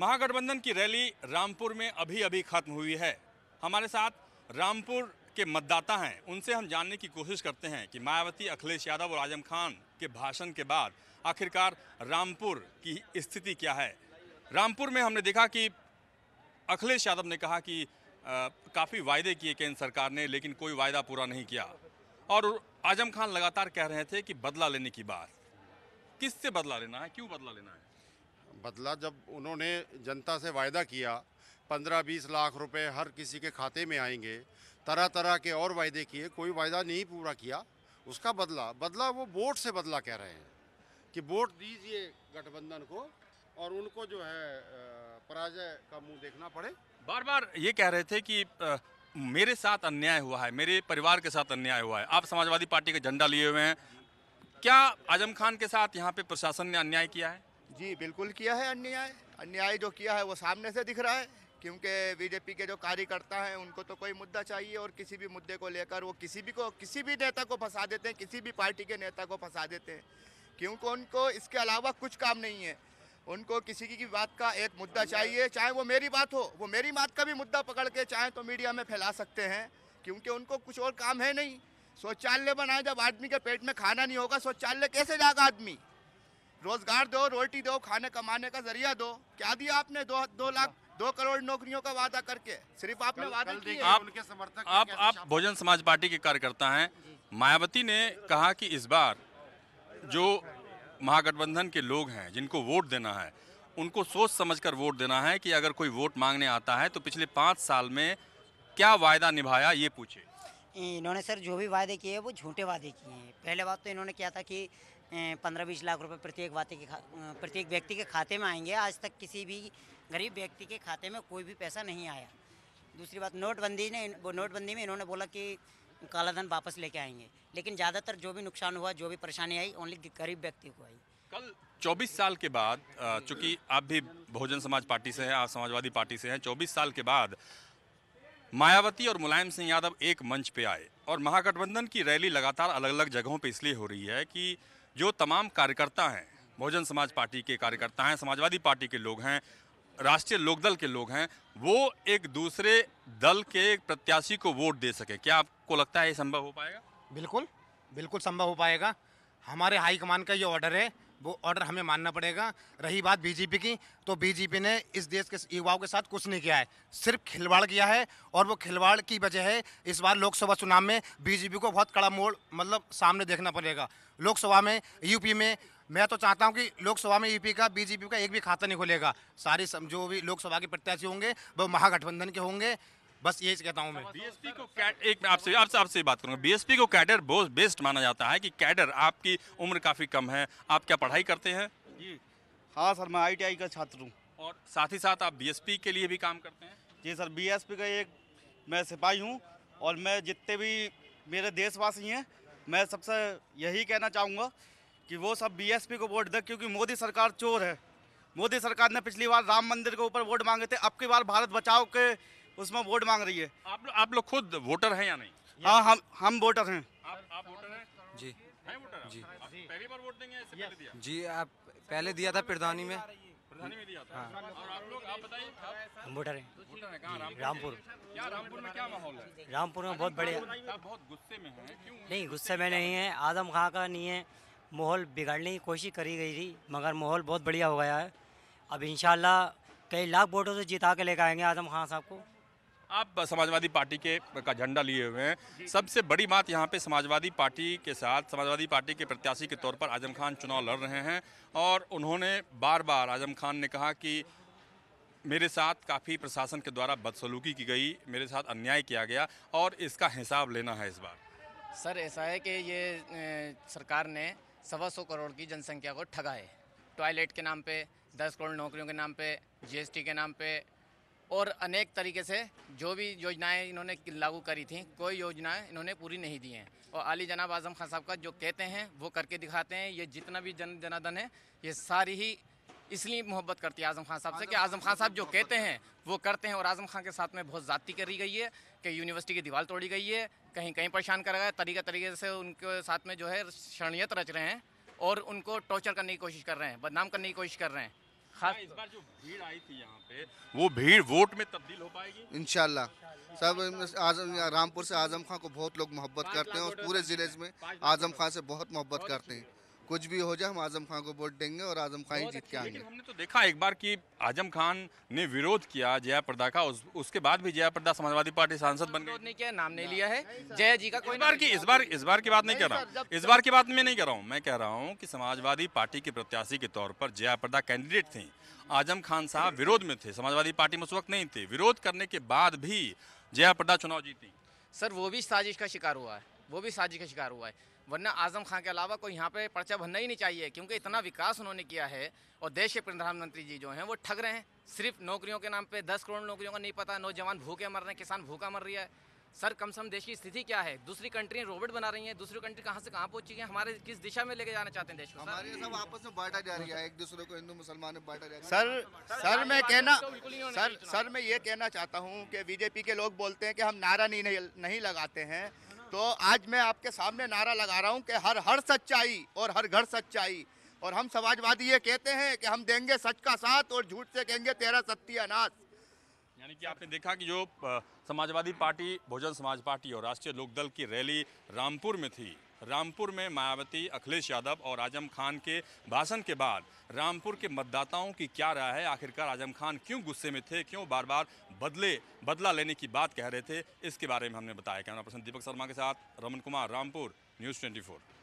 महागठबंधन की रैली रामपुर में अभी अभी खत्म हुई है हमारे साथ रामपुर के मतदाता हैं उनसे हम जानने की कोशिश करते हैं कि मायावती अखिलेश यादव और आजम खान के भाषण के बाद आखिरकार रामपुर की स्थिति क्या है रामपुर में हमने देखा कि अखिलेश यादव ने कहा कि काफ़ी वायदे किए केंद्र सरकार ने लेकिन कोई वायदा पूरा नहीं किया और आजम खान लगातार कह रहे थे कि बदला लेने की बात किससे बदला लेना है क्यों बदला लेना है बदला जब उन्होंने जनता से वायदा किया पंद्रह बीस लाख रुपए हर किसी के खाते में आएंगे तरह तरह के और वायदे किए कोई वायदा नहीं पूरा किया उसका बदला बदला वो वोट से बदला कह रहे हैं कि वोट दीजिए गठबंधन को और उनको जो है पराजय का मुंह देखना पड़े बार बार ये कह रहे थे कि आ... मेरे साथ अन्याय हुआ है मेरे परिवार के साथ अन्याय हुआ है आप समाजवादी पार्टी का झंडा लिए हुए हैं क्या आजम खान के साथ यहाँ पे प्रशासन ने अन्याय किया है जी बिल्कुल किया है अन्याय अन्याय जो किया है वो सामने से दिख रहा है क्योंकि बीजेपी के जो कार्यकर्ता हैं उनको तो कोई मुद्दा चाहिए और किसी भी मुद्दे को लेकर वो किसी भी को किसी भी नेता को फंसा देते हैं किसी भी पार्टी के नेता को फंसा देते हैं क्योंकि उनको इसके अलावा कुछ काम नहीं है उनको किसी की बात का एक मुद्दा चाहिए चाहे वो मेरी बात हो वो मेरी बात का भी मुद्दा पकड़ के चाहे तो मीडिया में फैला सकते हैं क्योंकि उनको कुछ और काम है नहीं शौचालय बनाए जब आदमी के पेट में खाना नहीं होगा शौचालय कैसे जाएगा आदमी रोजगार दो रोटी दो खाने कमाने का जरिया दो क्या दिया आपने दो दो लाख दो करोड़ नौकरियों का वादा करके सिर्फ आपने वादा आप उनके समर्थक आप आप बहुजन समाज पार्टी के कार्यकर्ता हैं मायावती ने कहा कि इस बार जो महागठबंधन के लोग हैं जिनको वोट देना है उनको सोच समझकर वोट देना है कि अगर कोई वोट मांगने आता है तो पिछले पाँच साल में क्या वायदा निभाया ये पूछे इन्होंने सर जो भी वादे किए वो झूठे वादे किए हैं पहले बात तो इन्होंने क्या था कि पंद्रह बीस लाख रुपए प्रत्येक वाते के प्रत्येक व्यक्ति के खाते में आएंगे आज तक किसी भी गरीब व्यक्ति के खाते में कोई भी पैसा नहीं आया दूसरी बात नोटबंदी ने वो नोटबंदी में इन्होंने बोला कि कालाधन वापस लेके आएंगे लेकिन ज़्यादातर जो भी नुकसान हुआ जो भी परेशानी आई ओनली गरीब व्यक्ति को आई कल 24 साल के बाद चूंकि आप भी बहुजन समाज पार्टी से हैं आप समाजवादी पार्टी से हैं 24 साल के बाद मायावती और मुलायम सिंह यादव एक मंच पे आए और महागठबंधन की रैली लगातार अलग अलग जगहों पे इसलिए हो रही है कि जो तमाम कार्यकर्ता हैं बहुजन समाज पार्टी के कार्यकर्ता हैं समाजवादी पार्टी के लोग हैं राष्ट्रीय लोकदल के लोग हैं वो एक दूसरे दल के प्रत्याशी को वोट दे सके क्या आपको लगता है ये संभव हो पाएगा बिल्कुल बिल्कुल संभव हो पाएगा हमारे हाईकमान का ये ऑर्डर है वो ऑर्डर हमें मानना पड़ेगा रही बात बीजेपी की तो बीजेपी ने इस देश के युवाओं के साथ कुछ नहीं किया है सिर्फ खिलवाड़ किया है और वो खिलवाड़ की वजह है इस बार लोकसभा चुनाव में बीजेपी को बहुत कड़ा मोड़ मतलब सामने देखना पड़ेगा लोकसभा में यूपी में मैं तो चाहता हूं कि लोकसभा में यूपी का बीजेपी का एक भी खाता नहीं खुलेगा सारे जो भी लोकसभा के प्रत्याशी होंगे वो महागठबंधन के होंगे बस यही कहता हूँ मैं बीएसपी को एक आपसे आपसे आपसे बात करूँगा बीएसपी को कैडर बहुत बेस्ट माना जाता है कि कैडर आपकी उम्र काफ़ी कम है आप क्या पढ़ाई करते हैं जी हाँ सर मैं आईटीआई का छात्र हूँ और साथ ही साथ आप बीएसपी के लिए भी काम करते हैं जी सर बीएसपी का एक मैं सिपाही हूँ और मैं जितने भी मेरे देशवासी हैं मैं सबसे यही कहना चाहूँगा कि वो सब पी को वोट दें क्योंकि मोदी सरकार चोर है मोदी सरकार ने पिछली बार राम मंदिर के ऊपर वोट मांगे थे अब की बार भारत बचाओ के उसमें वोट मांग रही है आप लोग आप लोग खुद वोटर हैं या नहीं हाँ हम हम वोटर हैं आप आप वोटर हैं जी हैं वोटर जी पहली बार वोट देंगे ऐसे पहले दिया जी आप पहले दिया था प्रधानी में प्रधानी में दिया था हाँ। और आप लोग आप बताइए हम वोटर हैं रामपुर क्या रामपुर में क्या माहौल है रामपुर में बहुत बढ़िया बहुत गुस्से में है नहीं गुस्से में नहीं है आदम खां का नहीं है माहौल बिगाड़ने की कोशिश करी गई थी मगर माहौल बहुत बढ़िया हो गया है अब इन कई लाख वोटों से जिता के लेकर आएंगे आदम खान साहब को आप समाजवादी पार्टी के का झंडा लिए हुए हैं सबसे बड़ी बात यहाँ पे समाजवादी पार्टी के साथ समाजवादी पार्टी के प्रत्याशी के तौर पर आजम खान चुनाव लड़ रहे हैं और उन्होंने बार बार आजम खान ने कहा कि मेरे साथ काफ़ी प्रशासन के द्वारा बदसलूकी की गई मेरे साथ अन्याय किया गया और इसका हिसाब लेना है इस बार सर ऐसा है कि ये सरकार ने सवा सौ करोड़ की जनसंख्या को ठगा है टॉयलेट के नाम पे दस करोड़ नौकरियों के नाम पे जीएसटी के नाम पे और अनेक तरीके से जो भी योजनाएं इन्होंने लागू करी थी कोई योजनाएं इन्होंने पूरी नहीं दी हैं और आली जनाब आजम खान साहब का जो कहते हैं वो करके दिखाते हैं ये जितना भी जन जनाधन है ये सारी ही इसलिए मोहब्बत करती है आजम खान साहब से कि आजम खान साहब जो कहते हैं वो करते हैं और आजम खान के साथ में बहुत ज़्यादा करी गई है कि यूनिवर्सिटी की दीवार तोड़ी गई है कहीं कहीं परेशान करा गया तरीके तरीके से उनके साथ में जो है षणयत रच रहे हैं और उनको टॉर्चर करने की कोशिश कर रहे हैं बदनाम करने की कोशिश कर रहे हैं खास इस बार जो भीड़ आई थी यहाँ पे वो भीड़ वोट में तब्दील हो पाएगी इनशाला सब आजम रामपुर से आजम खां को बहुत लोग मोहब्बत करते हैं और पूरे ज़िले में आजम खां से बहुत मोहब्बत करते हैं कुछ भी हो जाए हम आजम खान को वोट देंगे और आजम खान ही जीत के आएंगे हमने तो देखा एक बार कि आजम खान ने विरोध किया जया प्रदा का उस, उसके बाद भी जया प्रदा समाजवादी पार्टी सांसद बन गए नहीं किया नाम नहीं लिया है जया जी का कोई इस बार की इस बार इस बार की बात नहीं कर रहा हूँ इस बार की बात मैं नहीं कर रहा हूँ मैं कह रहा हूँ की समाजवादी पार्टी के प्रत्याशी के तौर पर जया प्रदा कैंडिडेट थी आजम खान साहब विरोध में थे समाजवादी पार्टी में उस वक्त नहीं थे विरोध करने के बाद भी जया प्रदा चुनाव जीती सर वो भी साजिश का शिकार हुआ है वो भी साजिश का शिकार हुआ है वरना आजम खान के अलावा कोई यहाँ पे पर्चा भरना ही नहीं चाहिए क्योंकि इतना विकास उन्होंने किया है और देश के प्रधानमंत्री जी जो हैं वो ठग रहे हैं सिर्फ नौकरियों के नाम पे दस करोड़ नौकरियों का नहीं पता नौजवान भूखे मर रहे हैं किसान भूखा मर रहा है सर कम से कम देश की स्थिति क्या है दूसरी कंट्री रोबोट बना रही है दूसरी कंट्री कहाँ से कहाँ पहुंची है हमारे किस दिशा में लेके जाना चाहते हैं देश को हमारे सब आपस में बांटा जा रहा है एक दूसरे को हिंदू मुसलमान में बांटा जा रहा है सर सर, मैं कहना सर सर मैं ये कहना चाहता हूँ कि बीजेपी के लोग बोलते हैं कि हम नारा नहीं लगाते हैं तो आज मैं आपके सामने नारा लगा रहा हूँ कि हर हर सच्चाई और हर घर सच्चाई और हम समाजवादी ये कहते हैं कि हम देंगे सच का साथ और झूठ से कहेंगे तेरा सत्यानाश यानी कि आपने देखा कि जो समाजवादी पार्टी बहुजन समाज पार्टी और राष्ट्रीय लोकदल की रैली रामपुर में थी रामपुर में मायावती अखिलेश यादव और आजम खान के भाषण के बाद रामपुर के मतदाताओं की क्या राय है आखिरकार आजम खान क्यों गुस्से में थे क्यों बार बार बदले बदला लेने की बात कह रहे थे इसके बारे में हमने बताया कैमरा पर्सन दीपक शर्मा के साथ रमन कुमार रामपुर न्यूज़ ट्वेंटी